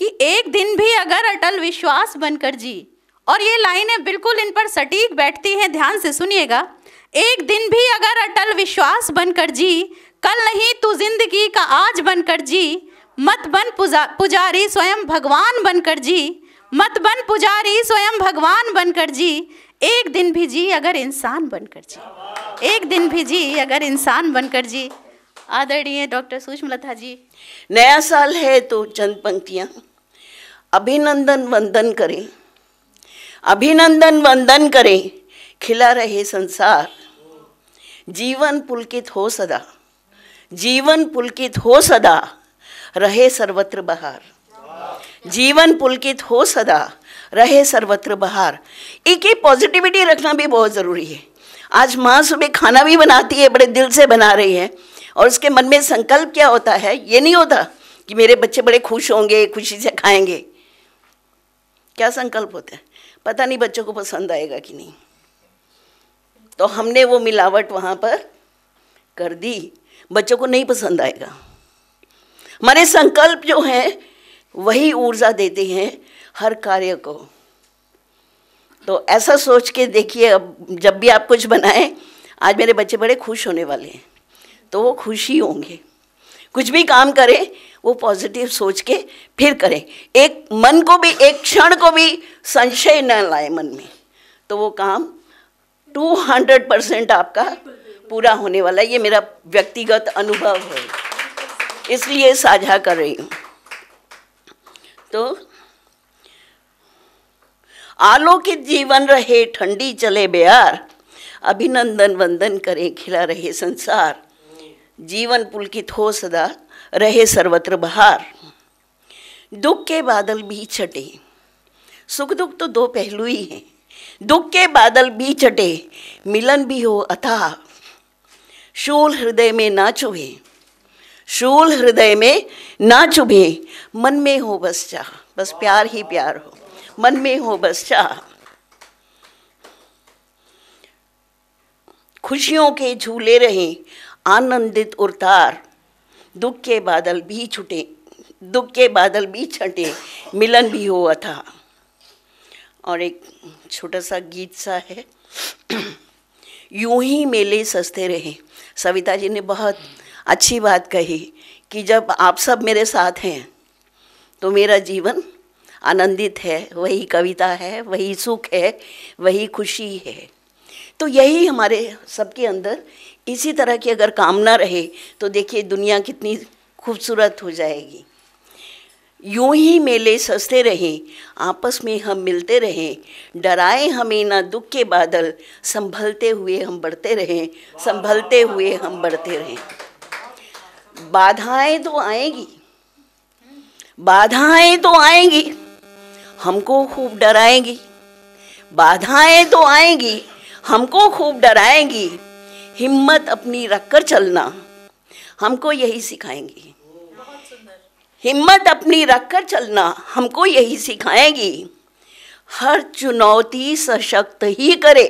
कि एक दिन भी अगर अटल विश्वास बनकर जी और ये लाइनें बिल्कुल इन पर सटीक बैठती हैं ध्यान से सुनिएगा एक दिन भी अगर अटल विश्वास बनकर जी कल नहीं तू जिंदगी का आज बनकर जी मत बन पुजा पुजारी स्वयं भगवान बनकर जी मत बन पुजारी स्वयं भगवान बनकर जी एक दिन भी जी अगर इंसान बनकर जी एक दिन भी जी अगर इंसान बनकर जी आदरणीय डॉक्टर सुषमलता जी नया साल है तो चंद पंक्तियाँ अभिनंदन वंदन करें अभिनंदन वंदन करें खिला रहे संसार जीवन पुलकित हो सदा जीवन पुलकित हो सदा रहे सर्वत्र बहार जीवन पुलकित हो सदा रहे सर्वत्र बहार एक ही पॉजिटिविटी रखना भी बहुत ज़रूरी है आज माँ सुबह खाना भी बनाती है बड़े दिल से बना रही है और उसके मन में संकल्प क्या होता है ये नहीं होता कि मेरे बच्चे बड़े खुश होंगे खुशी से खाएंगे क्या संकल्प होते हैं पता नहीं बच्चों को पसंद आएगा कि नहीं तो हमने वो मिलावट वहाँ पर कर दी बच्चों को नहीं पसंद आएगा हमारे संकल्प जो हैं वही ऊर्जा देते हैं हर कार्य को तो ऐसा सोच के देखिए अब जब भी आप कुछ बनाएं आज मेरे बच्चे बड़े खुश होने वाले हैं तो वो खुश ही होंगे कुछ भी काम करें वो पॉजिटिव सोच के फिर करें एक मन को भी एक क्षण को भी संशय न लाए मन में तो वो काम 200 परसेंट आपका पूरा होने वाला है ये मेरा व्यक्तिगत अनुभव है इसलिए साझा कर रही हूँ तो आलोकित जीवन रहे ठंडी चले बेयार अभिनंदन वंदन करें खिला रहे संसार जीवन पुलकित हो सदा रहे सर्वत्र बहार दुख के बादल भी छटे सुख दुख तो दो पहलू ही हैं दुख के बादल भी छटे मिलन भी हो अथाह शूल हृदय में ना चुभे शूल हृदय में ना चुभे मन में हो बस चाह बस प्यार ही प्यार हो मन में हो बस चाह खुशियों के झूले रहें आनंदित उतार दुख के बादल भी छुटे दुख के बादल भी छटे मिलन भी हुआ था और एक छोटा सा गीत सा है यूं ही मेले सस्ते रहे सविता जी ने बहुत अच्छी बात कही कि जब आप सब मेरे साथ हैं तो मेरा जीवन आनंदित है वही कविता है वही सुख है वही खुशी है तो यही हमारे सबके अंदर इसी तरह की अगर कामना रहे तो देखिए दुनिया कितनी खूबसूरत हो जाएगी यूं ही मेले सस्ते रहें आपस में हम मिलते रहें डराए हमें ना दुख के बादल संभलते हुए हम बढ़ते रहें संभलते हुए हम बढ़ते रहें बाधाएं तो आएगी बाधाएं तो आएंगी हमको खूब डराएंगी बाधाएं तो आएंगी हमको खूब डराएंगी हिम्मत अपनी रखकर चलना हमको यही सिखाएंगी हिम्मत अपनी रखकर चलना हमको यही सिखाएंगी हर चुनौती सशक्त ही करे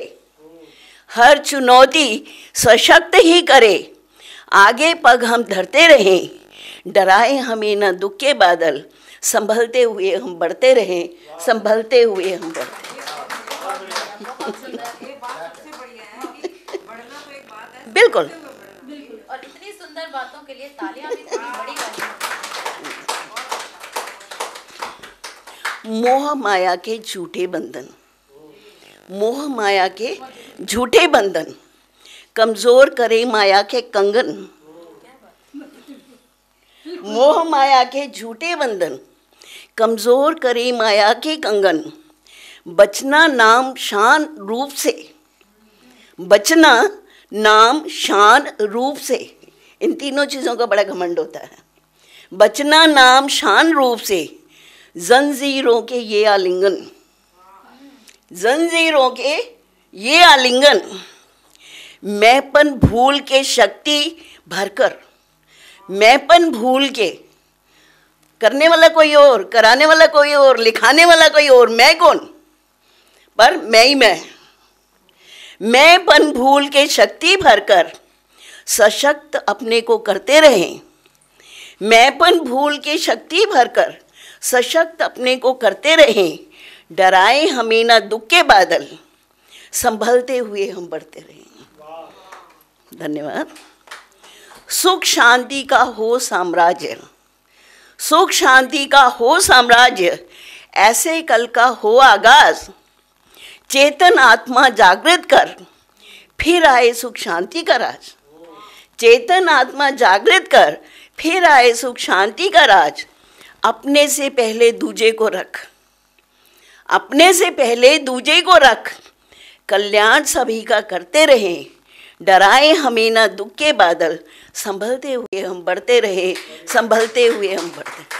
हर चुनौती सशक्त ही करे आगे पग हम धरते रहें डराए हमें न दुख के बादल संभलते हुए हम बढ़ते रहें संभलते हुए हम बढ़ते बिल्कुल और इतनी सुंदर बातों के लिए तालियां भी बड़ी मोह माया के झूठे बंधन मोह माया के झूठे बंधन कमजोर करे माया के कंगन मोह माया के झूठे बंधन कमजोर करे माया के कंगन बचना नाम शान रूप से बचना नाम शान रूप से इन तीनों चीज़ों का बड़ा घमंड होता है बचना नाम शान रूप से जंजीरों के ये आलिंगन जंजीरों के ये आलिंगन मैपन भूल के शक्ति भरकर मैंपन भूल के करने वाला कोई और कराने वाला कोई और लिखाने वाला कोई और मैं कौन पर मैं ही मैं मैं पन भूल के शक्ति भरकर सशक्त अपने को करते रहें पन भूल के शक्ति भरकर सशक्त अपने को करते रहें डराए हमें ना दुख के बादल संभलते हुए हम बढ़ते रहें धन्यवाद सुख शांति का हो साम्राज्य सुख शांति का हो साम्राज्य ऐसे कल का हो आगाज़ चेतन आत्मा जागृत कर फिर आए सुख शांति का राज चेतन आत्मा जागृत कर फिर आए सुख शांति का राज अपने से पहले दूजे को रख अपने से पहले दूजे को रख कल्याण सभी का करते रहें डराए हमें ना दुख के बादल संभलते हुए हम बढ़ते रहे संभलते हुए हम बढ़ते